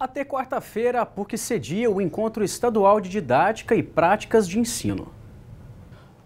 Até quarta-feira, a PUC cedia o encontro estadual de didática e práticas de ensino.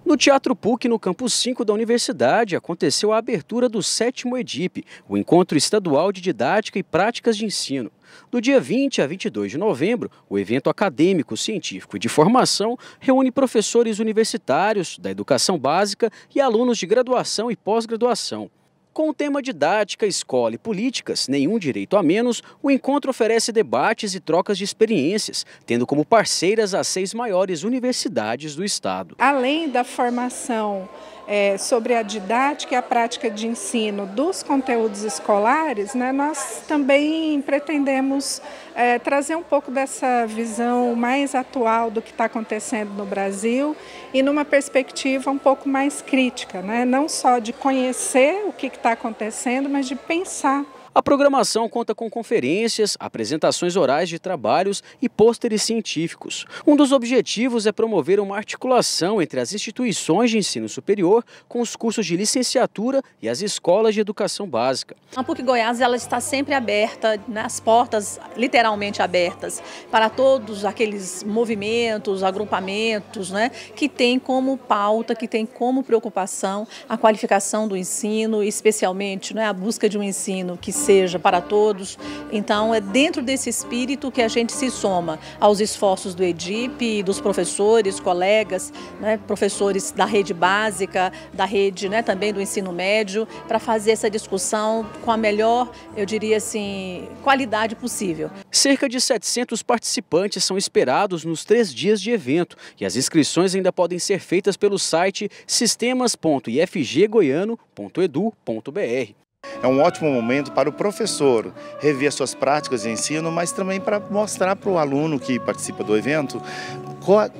No Teatro PUC, no Campus 5 da Universidade, aconteceu a abertura do sétimo EDIP, o Encontro Estadual de Didática e Práticas de Ensino. Do dia 20 a 22 de novembro, o evento acadêmico, científico e de formação reúne professores universitários da educação básica e alunos de graduação e pós-graduação. Com o tema didática, escola e políticas, nenhum direito a menos, o encontro oferece debates e trocas de experiências, tendo como parceiras as seis maiores universidades do estado. Além da formação é, sobre a didática e a prática de ensino dos conteúdos escolares, né, nós também pretendemos é, trazer um pouco dessa visão mais atual do que está acontecendo no Brasil e numa perspectiva um pouco mais crítica, né? não só de conhecer o que está acontecendo, mas de pensar a programação conta com conferências, apresentações orais de trabalhos e pôsteres científicos. Um dos objetivos é promover uma articulação entre as instituições de ensino superior com os cursos de licenciatura e as escolas de educação básica. A PUC Goiás ela está sempre aberta, nas né, portas literalmente abertas, para todos aqueles movimentos, agrupamentos né, que tem como pauta, que tem como preocupação a qualificação do ensino, especialmente né, a busca de um ensino que seja para todos. Então, é dentro desse espírito que a gente se soma aos esforços do EDIP, dos professores, colegas, né, professores da rede básica, da rede né, também do ensino médio, para fazer essa discussão com a melhor, eu diria assim, qualidade possível. Cerca de 700 participantes são esperados nos três dias de evento e as inscrições ainda podem ser feitas pelo site sistemas.ifggoiano.edu.br. É um ótimo momento para o professor rever suas práticas de ensino, mas também para mostrar para o aluno que participa do evento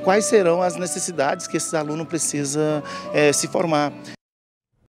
quais serão as necessidades que esse aluno precisa é, se formar.